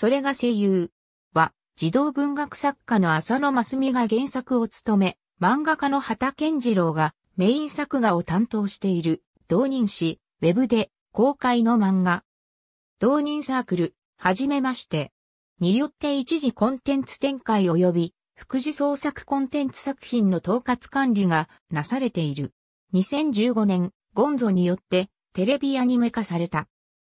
それが声優。は、児童文学作家の浅野真澄が原作を務め、漫画家の畑健次郎がメイン作画を担当している、同人誌、ウェブで公開の漫画。同人サークル、はじめまして。によって一時コンテンツ展開及び、副次創作コンテンツ作品の統括管理がなされている。2015年、ゴンゾによってテレビアニメ化された。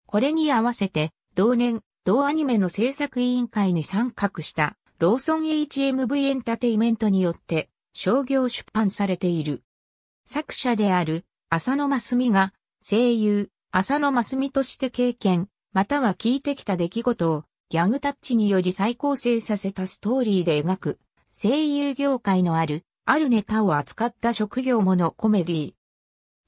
これに合わせて、同年、同アニメの制作委員会に参画したローソン HMV エンタテイメントによって商業出版されている。作者である浅野真澄が声優浅野真澄として経験、または聞いてきた出来事をギャグタッチにより再構成させたストーリーで描く声優業界のあるあるネタを扱った職業ものコメディ。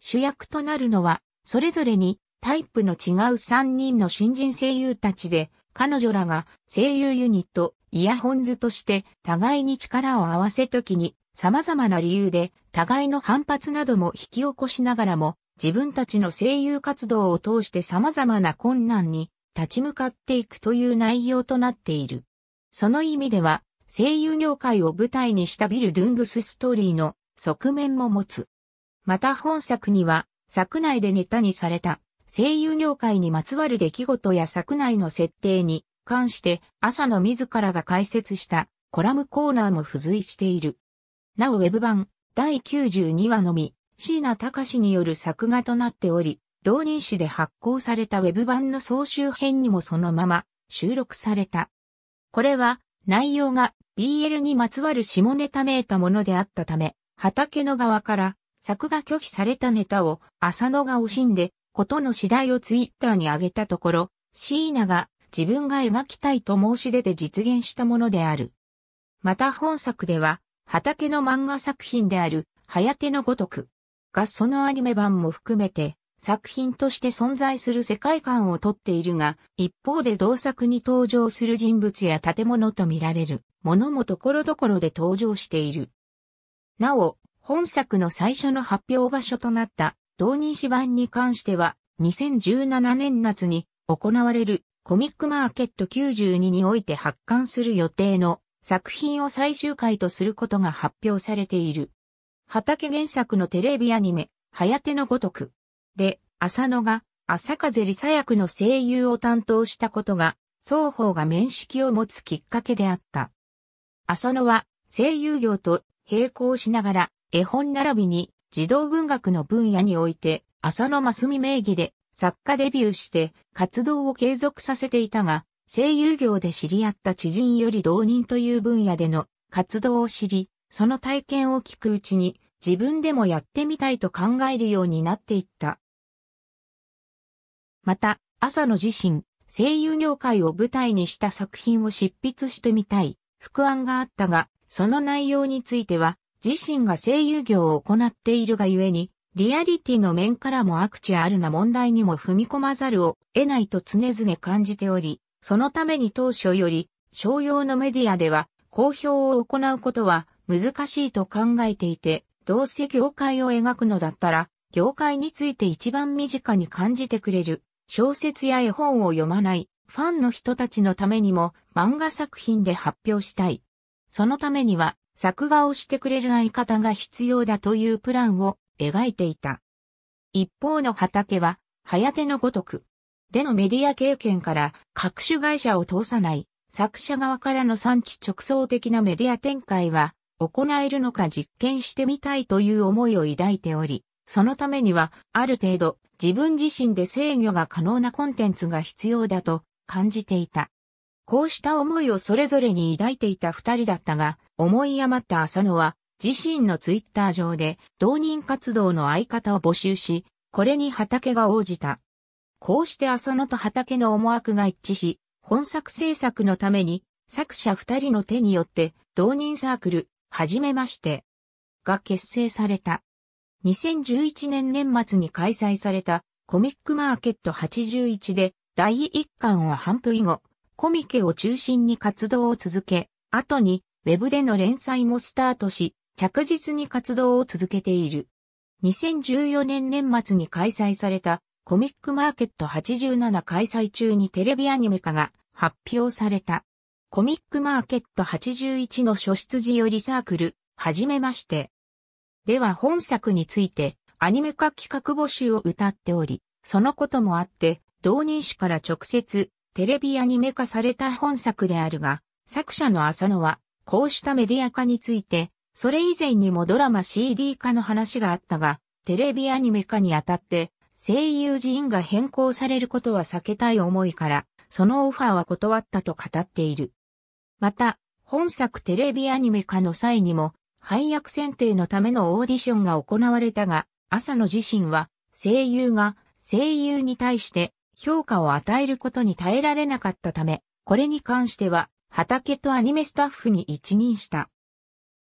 主役となるのはそれぞれにタイプの違う3人の新人声優たちで、彼女らが声優ユニット、イヤホンズとして互いに力を合わせ時に様々な理由で互いの反発なども引き起こしながらも自分たちの声優活動を通して様々な困難に立ち向かっていくという内容となっている。その意味では声優業界を舞台にしたビルドゥングスストーリーの側面も持つ。また本作には作内でネタにされた声優業界にまつわる出来事や作内の設定に関して朝の自らが解説したコラムコーナーも付随している。なおウェブ版第92話のみ、椎名隆による作画となっており、同人誌で発行されたウェブ版の総集編にもそのまま収録された。これは内容が BL にまつわる下ネタめいたものであったため、畑の側から作画拒否されたネタを浅野が惜しんでことの次第をツイッターに上げたところ、シーナが自分が描きたいと申し出て実現したものである。また本作では、畑の漫画作品である、早手のごとく、がそのアニメ版も含めて、作品として存在する世界観をとっているが、一方で同作に登場する人物や建物と見られるものもところどころで登場している。なお、本作の最初の発表場所となった同人誌版に関しては、2017年夏に行われるコミックマーケット92において発刊する予定の作品を最終回とすることが発表されている。畑原作のテレビアニメ、早手のごとく。で、浅野が朝風里沙役の声優を担当したことが、双方が面識を持つきっかけであった。浅野は声優業と並行しながら絵本並びに児童文学の分野において、浅野真澄名義で作家デビューして活動を継続させていたが、声優業で知り合った知人より同人という分野での活動を知り、その体験を聞くうちに自分でもやってみたいと考えるようになっていった。また、朝野自身、声優業界を舞台にした作品を執筆してみたい、副案があったが、その内容については自身が声優業を行っているがゆえに、リアリティの面からもアクチュアルな問題にも踏み込まざるを得ないと常々感じており、そのために当初より、商用のメディアでは、公表を行うことは難しいと考えていて、どうせ業界を描くのだったら、業界について一番身近に感じてくれる、小説や絵本を読まない、ファンの人たちのためにも漫画作品で発表したい。そのためには作画をしてくれる相方が必要だというプランを描いていた。一方の畑は、早手のごとく。でのメディア経験から各種会社を通さない作者側からの産地直送的なメディア展開は行えるのか実験してみたいという思いを抱いており、そのためにはある程度自分自身で制御が可能なコンテンツが必要だと感じていた。こうした思いをそれぞれに抱いていた二人だったが、思い余った浅野は、自身のツイッター上で、同人活動の相方を募集し、これに畑が応じた。こうして浅野と畑の思惑が一致し、本作制作のために、作者二人の手によって、同人サークル、はじめまして、が結成された。2011年年末に開催された、コミックマーケット81で、第1巻を半分以後、コミケを中心に活動を続け、後にウェブでの連載もスタートし、着実に活動を続けている。2014年年末に開催されたコミックマーケット87開催中にテレビアニメ化が発表された。コミックマーケット81の初出時よりサークル、はじめまして。では本作についてアニメ化企画募集を歌っており、そのこともあって、同人誌から直接テレビアニメ化された本作であるが、作者の浅野は、こうしたメディア化について、それ以前にもドラマ CD 化の話があったが、テレビアニメ化にあたって、声優陣が変更されることは避けたい思いから、そのオファーは断ったと語っている。また、本作テレビアニメ化の際にも、配役選定のためのオーディションが行われたが、浅野自身は、声優が声優に対して評価を与えることに耐えられなかったため、これに関しては、畑とアニメスタッフに一任した。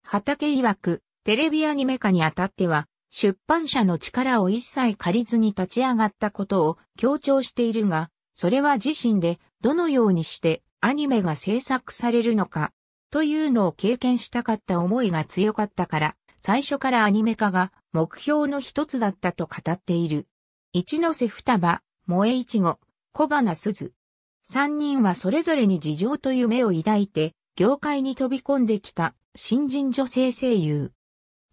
畑曰く、テレビアニメ化にあたっては、出版社の力を一切借りずに立ち上がったことを強調しているが、それは自身でどのようにしてアニメが制作されるのか、というのを経験したかった思いが強かったから、最初からアニメ化が目標の一つだったと語っている。一ノ瀬双葉、萌えいちご、小花鈴。三人はそれぞれに事情と夢を抱いて、業界に飛び込んできた新人女性声優。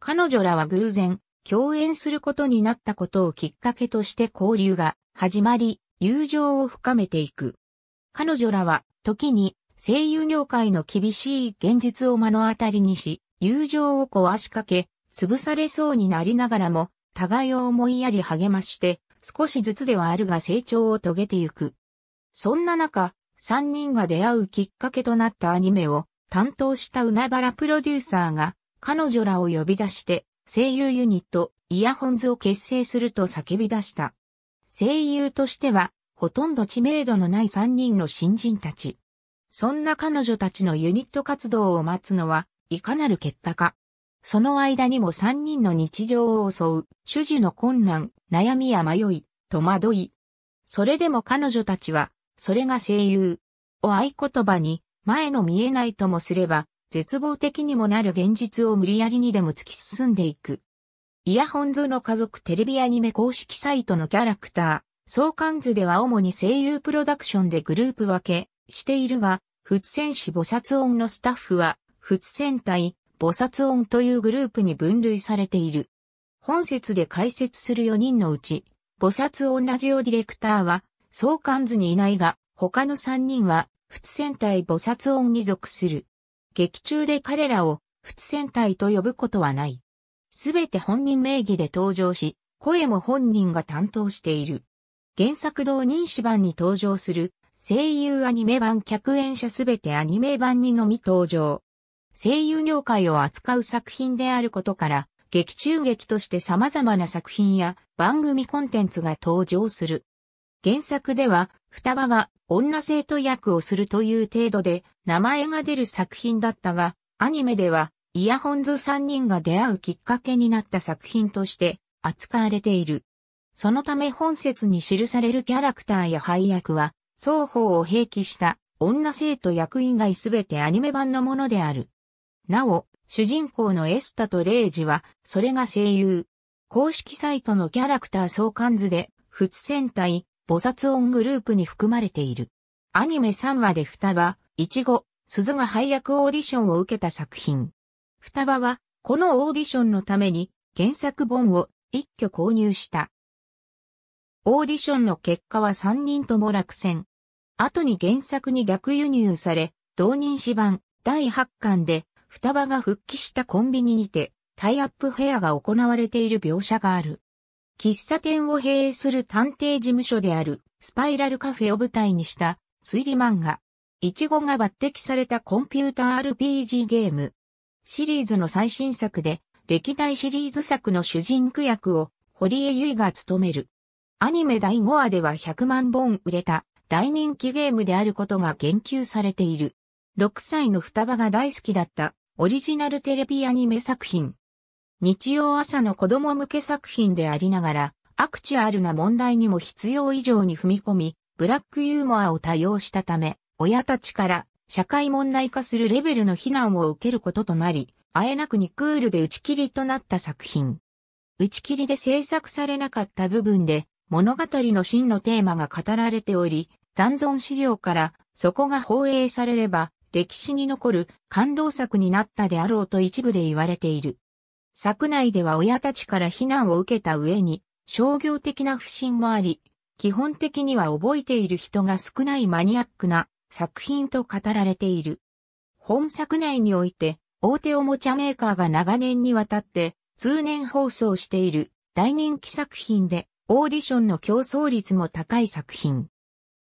彼女らは偶然、共演することになったことをきっかけとして交流が始まり、友情を深めていく。彼女らは、時に声優業界の厳しい現実を目の当たりにし、友情を壊しかけ、潰されそうになりながらも、互いを思いやり励まして、少しずつではあるが成長を遂げてゆく。そんな中、三人が出会うきっかけとなったアニメを担当した海原プロデューサーが彼女らを呼び出して声優ユニットイヤホンズを結成すると叫び出した。声優としてはほとんど知名度のない三人の新人たち。そんな彼女たちのユニット活動を待つのはいかなる結果か。その間にも三人の日常を襲う、主事の困難、悩みや迷い、戸惑い。それでも彼女たちは、それが声優を合言葉に、前の見えないともすれば、絶望的にもなる現実を無理やりにでも突き進んでいく。イヤホンズの家族テレビアニメ公式サイトのキャラクター、相関図では主に声優プロダクションでグループ分けしているが、仏戦士菩薩音のスタッフは、仏戦隊、菩薩音というグループに分類されている。本説で解説する4人のうち、菩薩音ラジオディレクターは、相関図にいないが、他の3人は、仏戦隊菩薩音に属する。劇中で彼らを、仏戦隊と呼ぶことはない。すべて本人名義で登場し、声も本人が担当している。原作同人誌版に登場する、声優アニメ版客演者すべてアニメ版にのみ登場。声優業界を扱う作品であることから、劇中劇として様々な作品や番組コンテンツが登場する。原作では、双葉が女生徒役をするという程度で名前が出る作品だったが、アニメではイヤホンズ3人が出会うきっかけになった作品として扱われている。そのため本説に記されるキャラクターや配役は、双方を併記した女生徒役以外すべてアニメ版のものである。なお、主人公のエスタとレイジは、それが声優。公式サイトのキャラクター相関図で、仏戦隊、菩薩音グループに含まれている。アニメ3話で双葉、いちご、鈴が配役オーディションを受けた作品。双葉は、このオーディションのために、原作本を一挙購入した。オーディションの結果は3人とも落選。後に原作に逆輸入され、同人誌版第8巻で双葉が復帰したコンビニにて、タイアップフェアが行われている描写がある。喫茶店を経営する探偵事務所である、スパイラルカフェを舞台にした推理漫画。イチゴが抜擢されたコンピューター RPG ゲーム。シリーズの最新作で、歴代シリーズ作の主人公役を、堀江由衣が務める。アニメ第5話では100万本売れた大人気ゲームであることが言及されている。6歳の双葉が大好きだったオリジナルテレビアニメ作品。日曜朝の子供向け作品でありながら、アクチュアルな問題にも必要以上に踏み込み、ブラックユーモアを多用したため、親たちから社会問題化するレベルの非難を受けることとなり、あえなくにクールで打ち切りとなった作品。打ち切りで制作されなかった部分で、物語の真のテーマが語られており、残存資料から、そこが放映されれば、歴史に残る感動作になったであろうと一部で言われている。作内では親たちから非難を受けた上に、商業的な不信もあり、基本的には覚えている人が少ないマニアックな作品と語られている。本作内において、大手おもちゃメーカーが長年にわたって通年放送している大人気作品でオーディションの競争率も高い作品。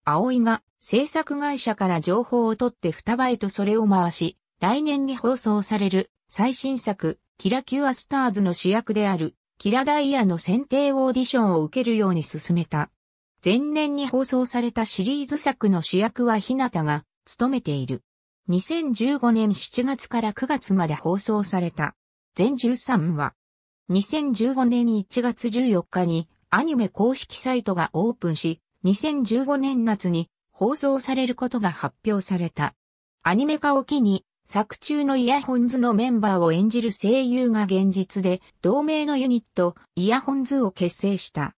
葵が制作会社から情報を取って双葉へとそれを回し、来年に放送される最新作、キラキュアスターズの主役である、キラダイヤの選定オーディションを受けるように進めた。前年に放送されたシリーズ作の主役は日向が務めている。2015年7月から9月まで放送された。全13話。2015年1月14日にアニメ公式サイトがオープンし、2015年夏に放送されることが発表された。アニメ化を機に、作中のイヤホンズのメンバーを演じる声優が現実で、同名のユニット、イヤホンズを結成した。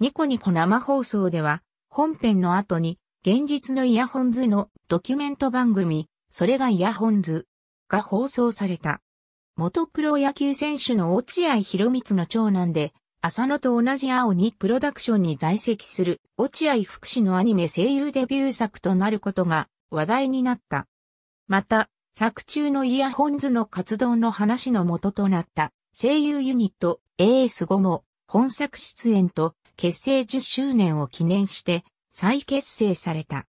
ニコニコ生放送では、本編の後に、現実のイヤホンズのドキュメント番組、それがイヤホンズが放送された。元プロ野球選手の落合博光の長男で、浅野と同じ青にプロダクションに在籍する落合福祉のアニメ声優デビュー作となることが話題になった。また、作中のイヤホンズの活動の話の元となった声優ユニット AS5 も本作出演と結成10周年を記念して再結成された。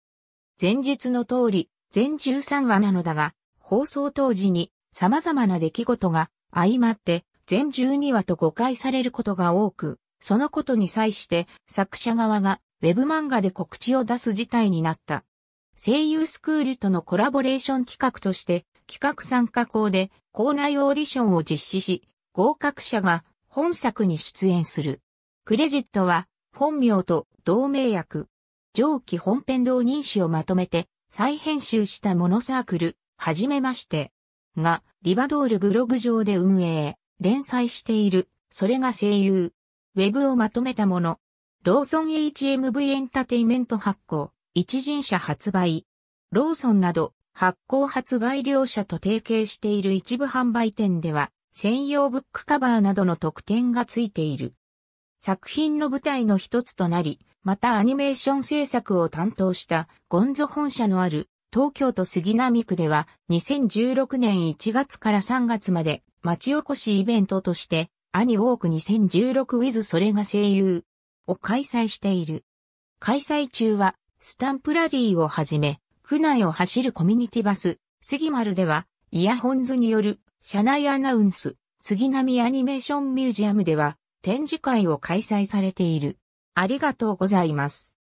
前日の通り、全13話なのだが、放送当時に様々な出来事が相まって全12話と誤解されることが多く、そのことに際して作者側がウェブ漫画で告知を出す事態になった。声優スクールとのコラボレーション企画として企画参加校で校内オーディションを実施し、合格者が本作に出演する。クレジットは本名と同名役。上記本編同人誌をまとめて再編集したモノサークル、はじめまして。が、リバドールブログ上で運営。連載している、それが声優。ウェブをまとめたもの。ローソン HMV エンタテイメント発行、一人社発売。ローソンなど、発行発売両社と提携している一部販売店では、専用ブックカバーなどの特典がついている。作品の舞台の一つとなり、またアニメーション制作を担当したゴンゾ本社のある東京都杉並区では2016年1月から3月まで町おこしイベントとしてアニウォーク 2016with それが声優を開催している。開催中はスタンプラリーをはじめ区内を走るコミュニティバス杉丸ではイヤホンズによる車内アナウンス杉並アニメーションミュージアムでは展示会を開催されている。ありがとうございます。